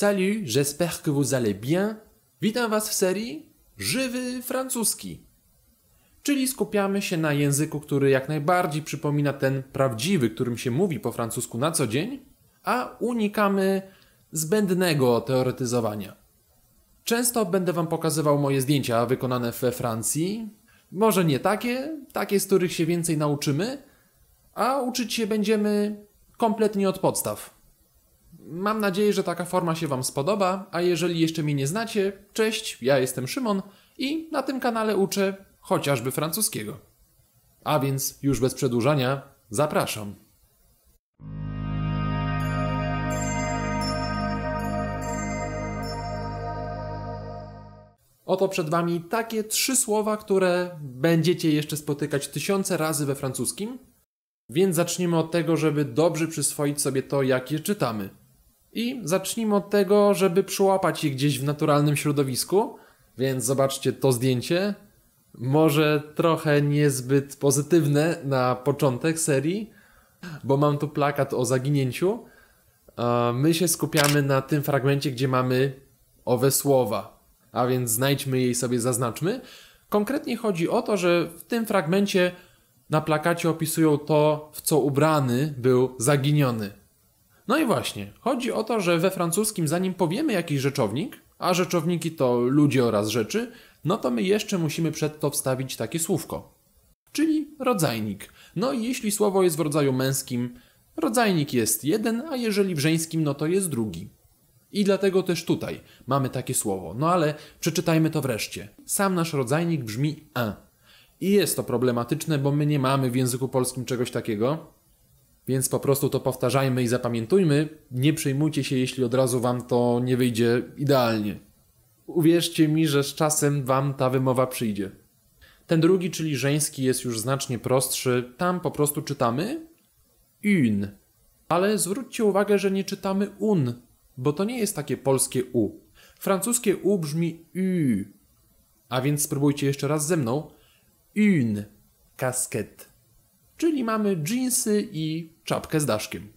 Salut, j'espère que vous allez bien. Witam Was w serii Żywy Francuski. Czyli skupiamy się na języku, który jak najbardziej przypomina ten prawdziwy, którym się mówi po francusku na co dzień, a unikamy zbędnego teoretyzowania. Często będę Wam pokazywał moje zdjęcia wykonane we Francji. Może nie takie, takie, z których się więcej nauczymy, a uczyć się będziemy kompletnie od podstaw. Mam nadzieję, że taka forma się Wam spodoba, a jeżeli jeszcze mnie nie znacie, cześć, ja jestem Szymon i na tym kanale uczę chociażby francuskiego. A więc już bez przedłużania, zapraszam. Oto przed Wami takie trzy słowa, które będziecie jeszcze spotykać tysiące razy we francuskim, więc zacznijmy od tego, żeby dobrze przyswoić sobie to, jak je czytamy. I zacznijmy od tego, żeby przyłapać je gdzieś w naturalnym środowisku. Więc zobaczcie to zdjęcie. Może trochę niezbyt pozytywne na początek serii, bo mam tu plakat o zaginięciu. My się skupiamy na tym fragmencie, gdzie mamy owe słowa. A więc znajdźmy je i sobie zaznaczmy. Konkretnie chodzi o to, że w tym fragmencie na plakacie opisują to, w co ubrany był zaginiony. No i właśnie, chodzi o to, że we francuskim, zanim powiemy jakiś rzeczownik, a rzeczowniki to ludzie oraz rzeczy, no to my jeszcze musimy przed to wstawić takie słówko, czyli rodzajnik. No i jeśli słowo jest w rodzaju męskim, rodzajnik jest jeden, a jeżeli w żeńskim, no to jest drugi. I dlatego też tutaj mamy takie słowo. No ale przeczytajmy to wreszcie. Sam nasz rodzajnik brzmi un. I jest to problematyczne, bo my nie mamy w języku polskim czegoś takiego. Więc po prostu to powtarzajmy i zapamiętujmy. Nie przejmujcie się, jeśli od razu wam to nie wyjdzie idealnie. Uwierzcie mi, że z czasem wam ta wymowa przyjdzie. Ten drugi, czyli żeński, jest już znacznie prostszy. Tam po prostu czytamy un. Ale zwróćcie uwagę, że nie czytamy un, bo to nie jest takie polskie u. Francuskie u brzmi u. A więc spróbujcie jeszcze raz ze mną une casquette, czyli mamy dżinsy i czapkę z daszkiem.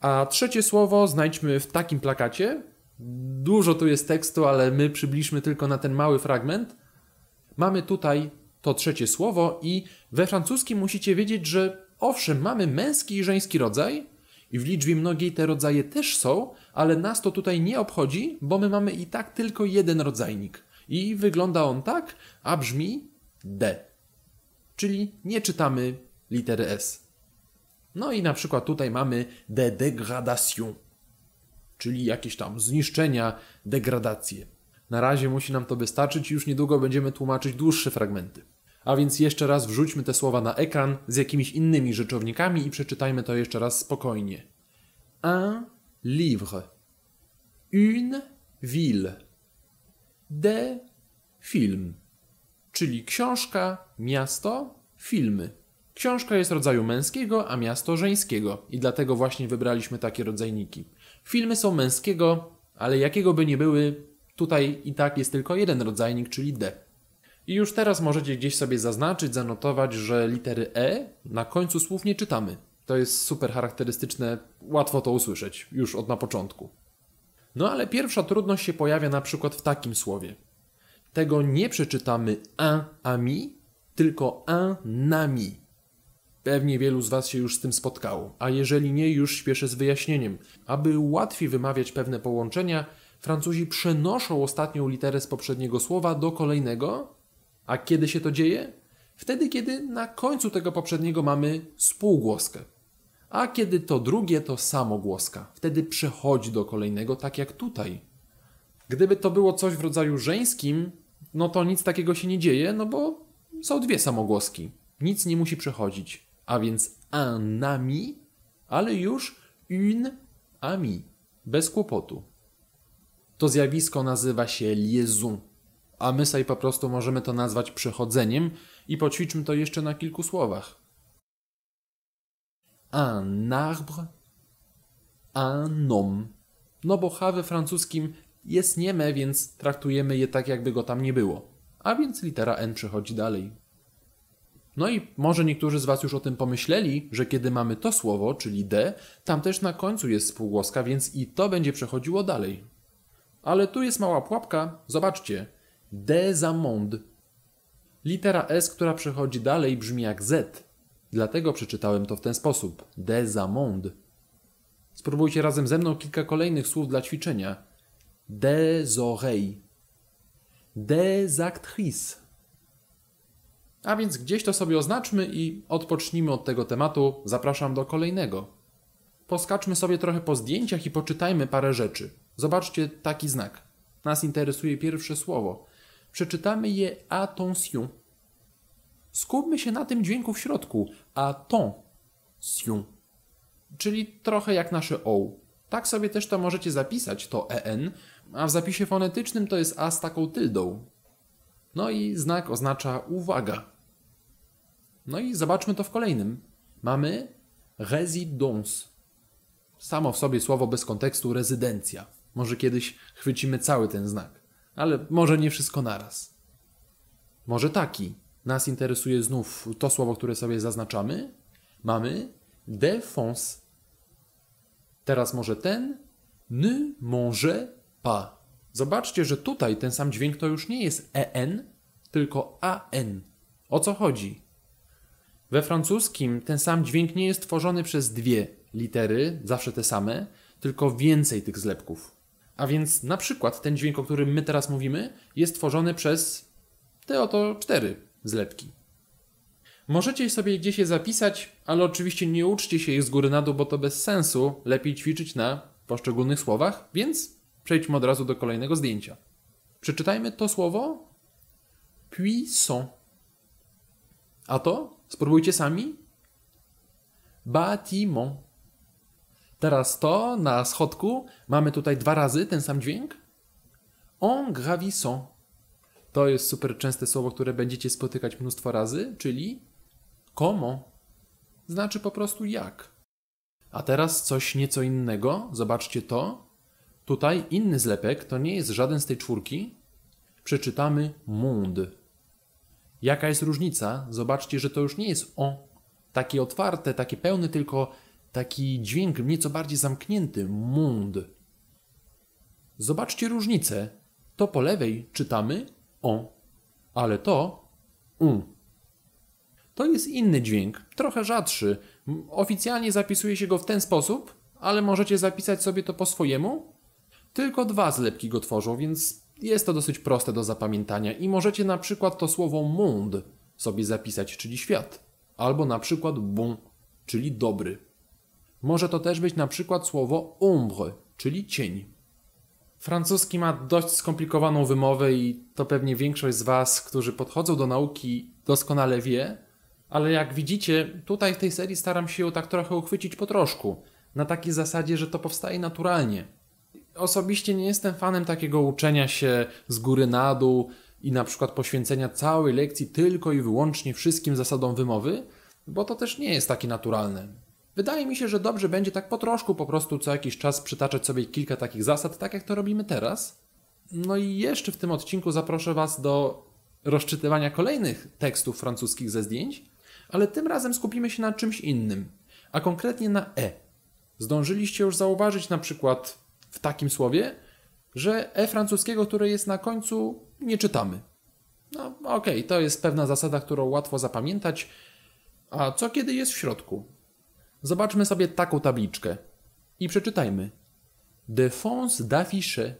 A trzecie słowo znajdźmy w takim plakacie. Dużo tu jest tekstu, ale my przybliżmy tylko na ten mały fragment. Mamy tutaj to trzecie słowo i we francuskim musicie wiedzieć, że owszem, mamy męski i żeński rodzaj i w liczbie mnogiej te rodzaje też są, ale nas to tutaj nie obchodzi, bo my mamy i tak tylko jeden rodzajnik. I wygląda on tak, a brzmi D, czyli nie czytamy litery S. No i na przykład tutaj mamy de degradation, czyli jakieś tam zniszczenia, degradacje. Na razie musi nam to wystarczyć i już niedługo będziemy tłumaczyć dłuższe fragmenty. A więc jeszcze raz wrzućmy te słowa na ekran z jakimiś innymi rzeczownikami i przeczytajmy to jeszcze raz spokojnie. Un livre. Une ville. De film czyli książka, miasto, filmy. Książka jest rodzaju męskiego, a miasto żeńskiego i dlatego właśnie wybraliśmy takie rodzajniki. Filmy są męskiego, ale jakiego by nie były, tutaj i tak jest tylko jeden rodzajnik, czyli D. I już teraz możecie gdzieś sobie zaznaczyć, zanotować, że litery E na końcu słów nie czytamy. To jest super charakterystyczne, łatwo to usłyszeć już od na początku. No ale pierwsza trudność się pojawia na przykład w takim słowie. Tego nie przeczytamy un ami, tylko un nami. Pewnie wielu z Was się już z tym spotkało, a jeżeli nie, już śpieszę z wyjaśnieniem. Aby łatwiej wymawiać pewne połączenia, Francuzi przenoszą ostatnią literę z poprzedniego słowa do kolejnego. A kiedy się to dzieje? Wtedy, kiedy na końcu tego poprzedniego mamy spółgłoskę. A kiedy to drugie, to samogłoska. Wtedy przechodzi do kolejnego, tak jak tutaj. Gdyby to było coś w rodzaju żeńskim, no to nic takiego się nie dzieje, no bo są dwie samogłoski. Nic nie musi przechodzić. A więc un ami, ale już une ami. Bez kłopotu. To zjawisko nazywa się liaison, a my sobie po prostu możemy to nazwać przechodzeniem i poćwiczmy to jeszcze na kilku słowach. Un arbre, un homme. No bo H we francuskim jest nieme, więc traktujemy je tak, jakby go tam nie było. A więc litera N przechodzi dalej. No i może niektórzy z Was już o tym pomyśleli, że kiedy mamy to słowo, czyli D, tam też na końcu jest spółgłoska, więc i to będzie przechodziło dalej. Ale tu jest mała pułapka, zobaczcie. D za mond. Litera S, która przechodzi dalej, brzmi jak Z. Dlatego przeczytałem to w ten sposób. D za mond. Spróbujcie razem ze mną kilka kolejnych słów dla ćwiczenia. Des oreilles. Des actrices. A więc gdzieś to sobie oznaczmy i odpocznijmy od tego tematu. Zapraszam do kolejnego. Poskaczmy sobie trochę po zdjęciach i poczytajmy parę rzeczy. Zobaczcie taki znak. Nas interesuje pierwsze słowo. Przeczytamy je attention. Skupmy się na tym dźwięku w środku. Attention. Czyli trochę jak nasze O. Tak sobie też to możecie zapisać, to en, a w zapisie fonetycznym to jest a z taką tyldą. No i znak oznacza uwaga. No i zobaczmy to w kolejnym. Mamy residence. Samo w sobie słowo bez kontekstu rezydencja. Może kiedyś chwycimy cały ten znak, ale może nie wszystko naraz. Może taki. Nas interesuje znów to słowo, które sobie zaznaczamy. Mamy défense Teraz może ten ny może pa. Zobaczcie, że tutaj ten sam dźwięk to już nie jest en, tylko an. O co chodzi? We francuskim ten sam dźwięk nie jest tworzony przez dwie litery, zawsze te same, tylko więcej tych zlepków. A więc na przykład ten dźwięk, o którym my teraz mówimy, jest tworzony przez te oto cztery zlepki. Możecie sobie gdzieś je zapisać, ale oczywiście nie uczcie się ich z góry na dół, bo to bez sensu. Lepiej ćwiczyć na poszczególnych słowach, więc przejdźmy od razu do kolejnego zdjęcia. Przeczytajmy to słowo puissant. A to spróbujcie sami. Bâtiment. Teraz to na schodku mamy tutaj dwa razy ten sam dźwięk. En gravissant. To jest super częste słowo, które będziecie spotykać mnóstwo razy, czyli Komo znaczy po prostu jak. A teraz coś nieco innego, zobaczcie to. Tutaj inny zlepek, to nie jest żaden z tej czwórki. Przeczytamy mund. Jaka jest różnica? Zobaczcie, że to już nie jest o, takie otwarte, takie pełne, tylko taki dźwięk nieco bardziej zamknięty, mund. Zobaczcie różnicę. To po lewej czytamy o, ale to u. To jest inny dźwięk, trochę rzadszy. Oficjalnie zapisuje się go w ten sposób, ale możecie zapisać sobie to po swojemu. Tylko dwa zlepki go tworzą, więc jest to dosyć proste do zapamiętania i możecie na przykład to słowo mund sobie zapisać, czyli świat, albo na przykład bon, czyli dobry. Może to też być na przykład słowo ombre, czyli cień. Francuski ma dość skomplikowaną wymowę i to pewnie większość z Was, którzy podchodzą do nauki, doskonale wie, ale jak widzicie, tutaj w tej serii staram się ją tak trochę uchwycić po troszku, na takiej zasadzie, że to powstaje naturalnie. Osobiście nie jestem fanem takiego uczenia się z góry na dół i na przykład poświęcenia całej lekcji tylko i wyłącznie wszystkim zasadom wymowy, bo to też nie jest takie naturalne. Wydaje mi się, że dobrze będzie tak po troszku po prostu co jakiś czas przytaczać sobie kilka takich zasad, tak jak to robimy teraz. No i jeszcze w tym odcinku zaproszę Was do rozczytywania kolejnych tekstów francuskich ze zdjęć, ale tym razem skupimy się na czymś innym, a konkretnie na e. Zdążyliście już zauważyć na przykład w takim słowie, że e francuskiego, które jest na końcu, nie czytamy. No okej, okay, to jest pewna zasada, którą łatwo zapamiętać. A co kiedy jest w środku? Zobaczmy sobie taką tabliczkę i przeczytajmy. Défense d'affiche.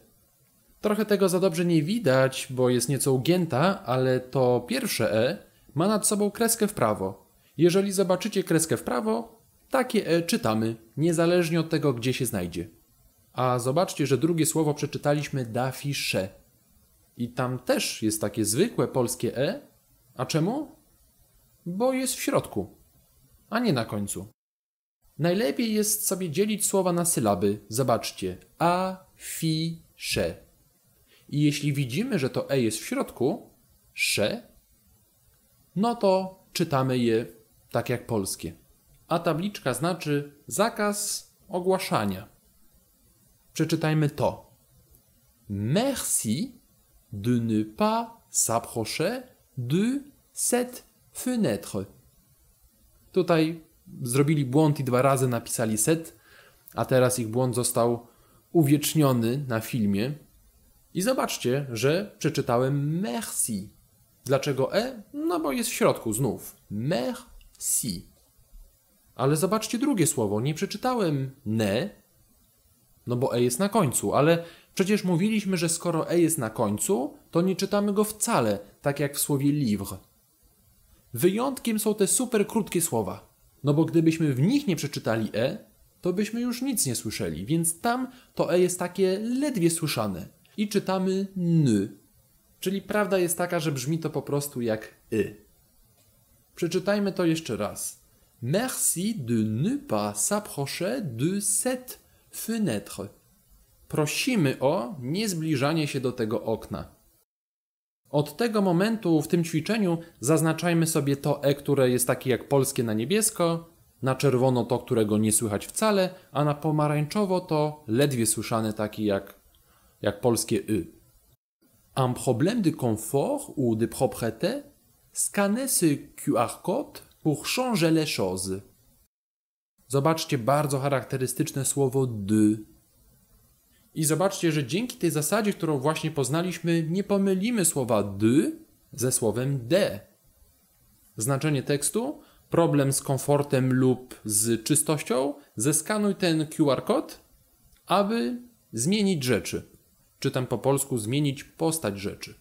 Trochę tego za dobrze nie widać, bo jest nieco ugięta, ale to pierwsze E ma nad sobą kreskę w prawo. Jeżeli zobaczycie kreskę w prawo, takie e czytamy, niezależnie od tego, gdzie się znajdzie. A zobaczcie, że drugie słowo przeczytaliśmy dafisze. I tam też jest takie zwykłe polskie e. A czemu? Bo jest w środku, a nie na końcu. Najlepiej jest sobie dzielić słowa na sylaby. Zobaczcie. A, fi, sze. I jeśli widzimy, że to e jest w środku, sze, no to czytamy je tak jak polskie. A tabliczka znaczy zakaz ogłaszania. Przeczytajmy to. Merci de ne pas s'approcher de cette fenêtre. Tutaj zrobili błąd i dwa razy napisali set, a teraz ich błąd został uwieczniony na filmie. I zobaczcie, że przeczytałem merci. Dlaczego E? No bo jest w środku znów. Merci. Ale zobaczcie drugie słowo. Nie przeczytałem ne, no bo E jest na końcu, ale przecież mówiliśmy, że skoro E jest na końcu, to nie czytamy go wcale, tak jak w słowie livre. Wyjątkiem są te super krótkie słowa. No bo gdybyśmy w nich nie przeczytali E, to byśmy już nic nie słyszeli, więc tam to E jest takie ledwie słyszane. I czytamy n, Czyli prawda jest taka, że brzmi to po prostu jak y. Przeczytajmy to jeszcze raz. Merci de ne pas s'approcher de cette fenêtre. Prosimy o niezbliżanie się do tego okna. Od tego momentu w tym ćwiczeniu zaznaczajmy sobie to E, które jest takie jak polskie na niebiesko, na czerwono to, którego nie słychać wcale, a na pomarańczowo to ledwie słyszane taki jak, jak polskie Y un problème de confort ou de propreté, scanez ce QR code pour changer les choses. Zobaczcie bardzo charakterystyczne słowo d. I zobaczcie, że dzięki tej zasadzie, którą właśnie poznaliśmy, nie pomylimy słowa d ze słowem d. Znaczenie tekstu: problem z komfortem lub z czystością. Zeskanuj ten QR kod, aby zmienić rzeczy czytam po polsku zmienić postać rzeczy.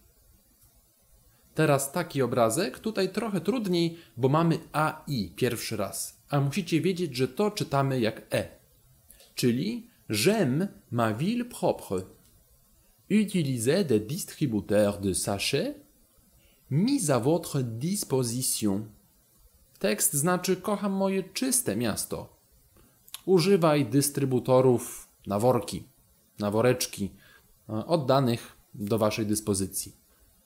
Teraz taki obrazek, tutaj trochę trudniej, bo mamy AI pierwszy raz, a musicie wiedzieć, że to czytamy jak E. Czyli j'aime ma ville propre. Utilisez des distributeurs de sachets mis à votre disposition. Tekst znaczy kocham moje czyste miasto. Używaj dystrybutorów na worki, na woreczki, E, oddanych do Waszej dyspozycji.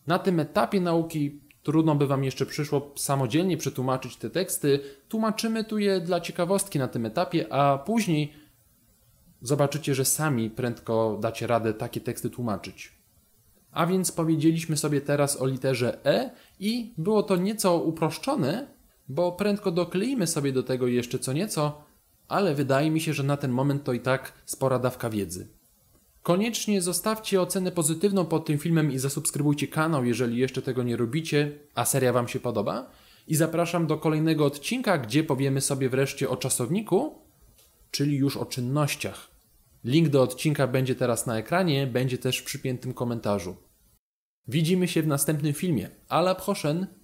Na tym etapie nauki trudno by Wam jeszcze przyszło samodzielnie przetłumaczyć te teksty. Tłumaczymy tu je dla ciekawostki na tym etapie, a później zobaczycie, że sami prędko dacie radę takie teksty tłumaczyć. A więc powiedzieliśmy sobie teraz o literze E i było to nieco uproszczone, bo prędko dokleimy sobie do tego jeszcze co nieco, ale wydaje mi się, że na ten moment to i tak spora dawka wiedzy. Koniecznie zostawcie ocenę pozytywną pod tym filmem i zasubskrybujcie kanał, jeżeli jeszcze tego nie robicie, a seria Wam się podoba. I zapraszam do kolejnego odcinka, gdzie powiemy sobie wreszcie o czasowniku, czyli już o czynnościach. Link do odcinka będzie teraz na ekranie, będzie też w przypiętym komentarzu. Widzimy się w następnym filmie. Ala Prochaine!